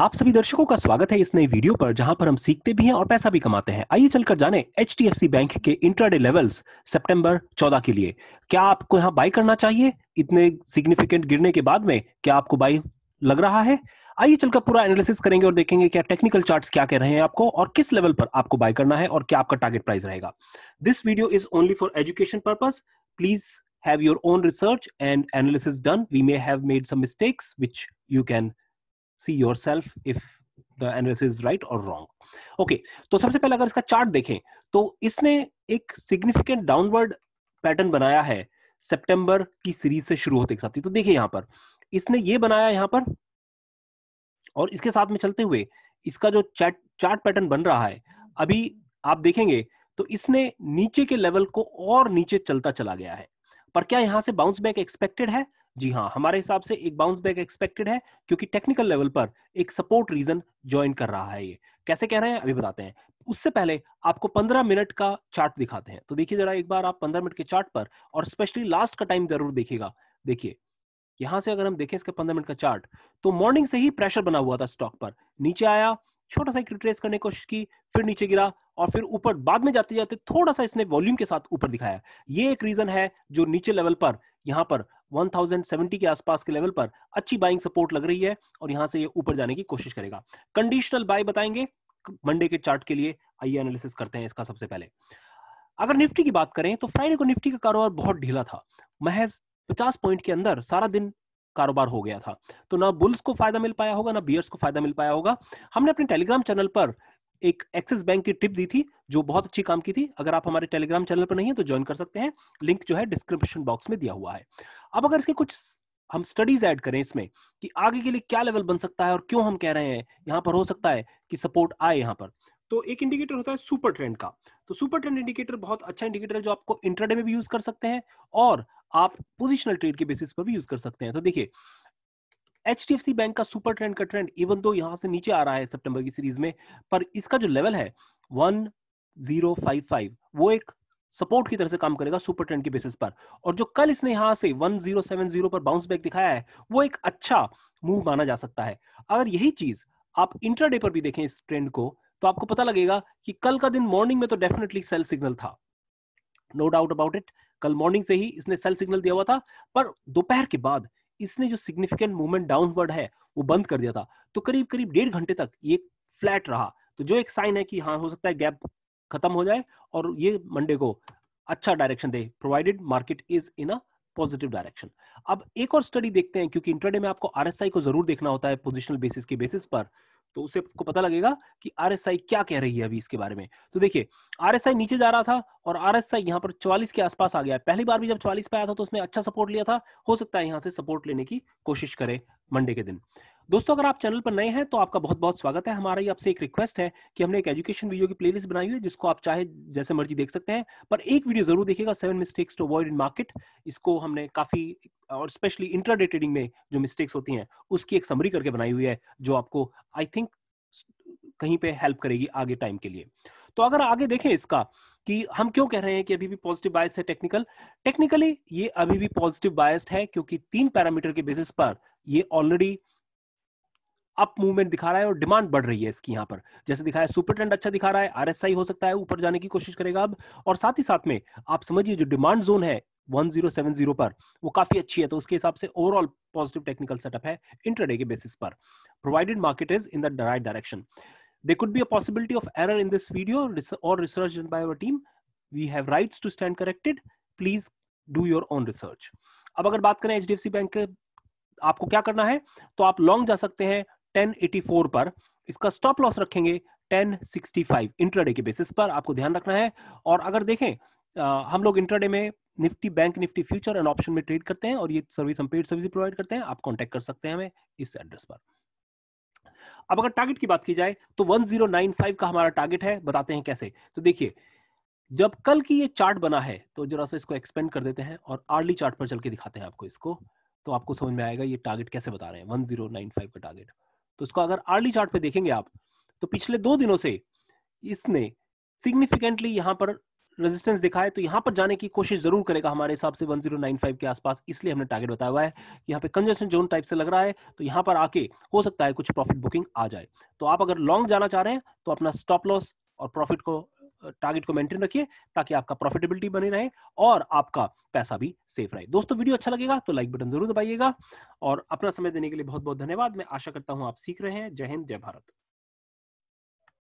आप सभी दर्शकों का स्वागत है इस नई वीडियो पर जहां पर हम सीखते भी हैं और पैसा भी कमाते हैं आइए चलकर जाने एच बैंक के इंट्राडे लेवल्स सितंबर 14 के लिए क्या आपको यहां बाई करना चाहिए इतने सिग्निफिकेंट गिरने के बाद में क्या आपको बाई लग रहा है आइए चलकर पूरा एनालिसिस करेंगे और देखेंगे क्या टेक्निकल चार्ट्स क्या कह रहे हैं आपको और किस लेवल पर आपको बाय करना है और क्या आपका टारगेट प्राइस रहेगा this video is only for education purpose please have your own research and analysis done we may have made some mistakes which you can see yourself if the analysis is right or wrong. Okay, तो सबसे पहले अगर इसका chart देखें तो इसने एक significant downward pattern बनाया है सितंबर की सीरीज से शुरू होते के साथ तो देखिए यहाँ पर इसने ये बनाया यहाँ पर और इसके साथ में चलते हुए इसका जो चैट चार्ट पैटर्न बन रहा है अभी आप देखेंगे तो इसने नीचे के लेवल को और नीचे चलता चला गया है पर क्या यहाँ से बाउंस बैक एक्सपेक्टेड है जी हाँ हमारे हिसाब से एक बाउंस बैक एक्सपेक्टेड है क्योंकि टेक्निकल लेवल पर एक सपोर्ट रीजन ज्वाइन कर रहा है ये कैसे कह रहे हैं अभी बताते हैं उससे पहले आपको 15 मिनट का चार्ट दिखाते हैं तो देखिए जरा एक बार आप 15 मिनट के चार्ट पर और स्पेशली लास्ट का टाइम जरूर देखिएगा देखिए यहां से अगर हम देखें इसका पंद्रह मिनट का चार्ट तो मॉर्निंग से ही प्रेशर बना हुआ था स्टॉक पर नीचे आया छोटा सा एक करने की कोशिश की फिर नीचे गिरा और फिर ऊपर बाद में जाते जाते थोड़ा सा इसने वॉल्यूम के साथ ऊपर दिखाया ये एक रीजन है जो नीचे लेवल पर यहाँ पर 1070 के आसपास के लेवल पर अच्छी बाइंग सपोर्ट लग रही है और यहां से ये ऊपर जाने की कोशिश करेगा कंडीशनल बाय बताएंगे मंडे के चार्ट के लिए आइए एनालिसिस करते हैं इसका सबसे पहले अगर निफ्टी की बात करें तो फ्राइडे को निफ्टी का कारोबार बहुत ढीला था महज 50 पॉइंट के अंदर सारा दिन कारोबार हो गया था तो ना बुल्स को फायदा मिल पाया होगा ना बियर्स को फायदा मिल पाया होगा हमने अपने टेलीग्राम चैनल पर एक एक्सिस बैंक की टिप दी थी जो बहुत अच्छी काम की थी अगर आप हमारे टेलीग्राम चैनल पर नहीं है तो ज्वाइन कर सकते हैं लिंक जो है डिस्क्रिप्शन बॉक्स में दिया हुआ है अब अगर इसके कुछ हम स्टडीज ऐड करें इसमें कि आगे के लिए क्या लेवल बन सकता है और क्यों हम कह रहे हैं यहाँ पर हो सकता है कि सपोर्ट आए यहाँ पर तो एक इंडिकेटर होता है सुपर ट्रेंड का तो सुपर ट्रेंड इंडिकेटर बहुत अच्छा इंडिकेटर है जो आपको इंटरडे में भी यूज कर सकते हैं और आप पोजिशनल ट्रेड के बेसिस पर भी यूज कर सकते हैं तो देखिए H D F C bank का सुपर ट्रेंड का ट्रेंड इवन दो यहाँ से नीचे आ रहा है सितंबर की सीरीज में पर इसका जो लेवल है वन जीरो फाइव फाइव वो एक सपोर्ट की तरह से काम करेगा सुपर ट्रेंड के बेसिस पर और जो कल इसने यहाँ से 1070 पर बाउंस बैक दिखाया है वो एक अच्छा मूव माना जा सकता है अगर यही चीज आप इंटरडे पर भी देखें इस ट्रेंड को तो आपको पता लगेगा कि कल का दिन मॉर्निंग में तो डेफिनेटली सेल सिग्नल था नो डाउट अबाउट इट कल मॉर्निंग से ही इसने सेल सिग्नल दिया हुआ था पर दोपहर के बाद इसने जो सिग्निफिकेंट मूवमेंट डाउनवर्ड है वो बंद कर दिया था तो करीब करीब डेढ़ घंटे तक ये फ्लैट रहा तो जो एक साइन है कि हाँ हो सकता है गैप खत्म हो जाए और ये मंडे को अच्छा डायरेक्शन दे provided market is in a positive direction अब एक और स्टडी देखते हैं क्योंकि इंटरडे में आपको आरएसआई को जरूर देखना होता है पोजिशनल बेसिस के बेसिस पर तो उसे को पता लगेगा कि आरएसआई क्या कह रही है अभी इसके बारे में तो देखिए आरएसआई नीचे जा रहा था और आरएसआई यहाँ पर 44 के आसपास आ गया पहली बार भी जब 44 पे आया था तो उसने अच्छा सपोर्ट लिया था हो सकता है यहाँ से सपोर्ट लेने की कोशिश करे मंडे के दिन दोस्तों अगर आप चैनल पर नए हैं तो आपका बहुत बहुत स्वागत है हमारा आपसे एक रिक्वेस्ट है कि हमने एक एजुकेशन वीडियो की प्लेलिस्ट बनाई हुई है जिसको आप चाहे जैसे मर्जी देख सकते हैं पर एक वीडियो जरूर देखिएगा seven mistakes to avoid in market इसको हमने काफी और स्पेशली इंट्राडे ट्रेडिंग में जो मिस्टेक्स होती है उसकी एक समरी करके बनाई हुई है जो आपको आई थिंक कहीं पे हेल्प करेगी आगे टाइम के लिए तो अगर आगे देखें इसका कि हम क्यों कह रहे हैं कि अभी भी पॉजिटिव बायस है टेक्निकल टेक्निकली ये अभी भी पॉजिटिव बायस्ड है क्योंकि तीन पैरामीटर के बेसिस पर ये ऑलरेडी अप मूवमेंट दिखा रहा है और डिमांड बढ़ रही है इसकी यहाँ पर जैसे दिखा है सुपर ट्रेंड अच्छा दिखा रहा है आरएसआई हो सकता है ऊपर जाने की कोशिश करेगा अब और साथ ही साथ में आप समझिए जो डिमांड जोन है 1070 पर वो काफी अच्छी है तो उसके हिसाब से ओवरऑल पॉजिटिव टेक्निकल सेटअप है इंटरडे के बेसिस पर provided market is in the right direction there could be a possibility of error in this video और research done by our team we have rights to stand corrected please do your own research अब अगर बात करें H bank के आपको क्या करना है तो आप लॉन्ग जा सकते हैं 1084 पर इसका स्टॉप लॉस रखेंगे 1065 इंट्राडे के बेसिस पर आपको ध्यान रखना है और अगर देखें आ, हम लोग इंट्राडे में Nifty bank Nifty future and option में ट्रेड करते हैं और ये सर्विस हम पेड सर्विस प्रोवाइड करते हैं आप कॉन्टेक्ट कर सकते हैं हमें इस एड्रेस पर अब अगर टारगेट की बात की जाए तो 1095 का हमारा टारगेट है बताते हैं कैसे तो देखिए जब कल की ये चार्ट बना है तो जरा सा इसको एक्सपेंड कर देते हैं और आर्ली चार्ट पर चल के दिखाते हैं आपको इसको तो आपको समझ में आएगा ये टारगेट कैसे बता रहे हैं 1095 का टारगेट तो इसको अगर अर्ली चार्ट पे देखेंगे आप तो पिछले दो दिनों से इसने सिग्निफिकेंटली यहाँ पर रेजिस्टेंस दिखा है तो यहाँ पर जाने की कोशिश जरूर करेगा हमारे हिसाब से 1095 के आसपास इसलिए हमने टारगेट बताया हुआ है यहाँ पे कंजेशन जोन टाइप से लग रहा है तो यहाँ पर आके हो सकता है कुछ प्रॉफिट बुकिंग आ जाए तो आप अगर लॉन्ग जाना चाह रहे हैं तो अपना स्टॉप लॉस और प्रॉफिट को टारगेट को मेंटेन रखिए ताकि आपका प्रॉफिटेबिलिटी बने रहे और आपका पैसा भी सेफ रहे दोस्तों वीडियो अच्छा लगेगा तो लाइक बटन जरूर दबाइएगा और अपना समय देने के लिए बहुत बहुत धन्यवाद मैं आशा करता हूँ आप सीख रहे हैं जय हिंद जय भारत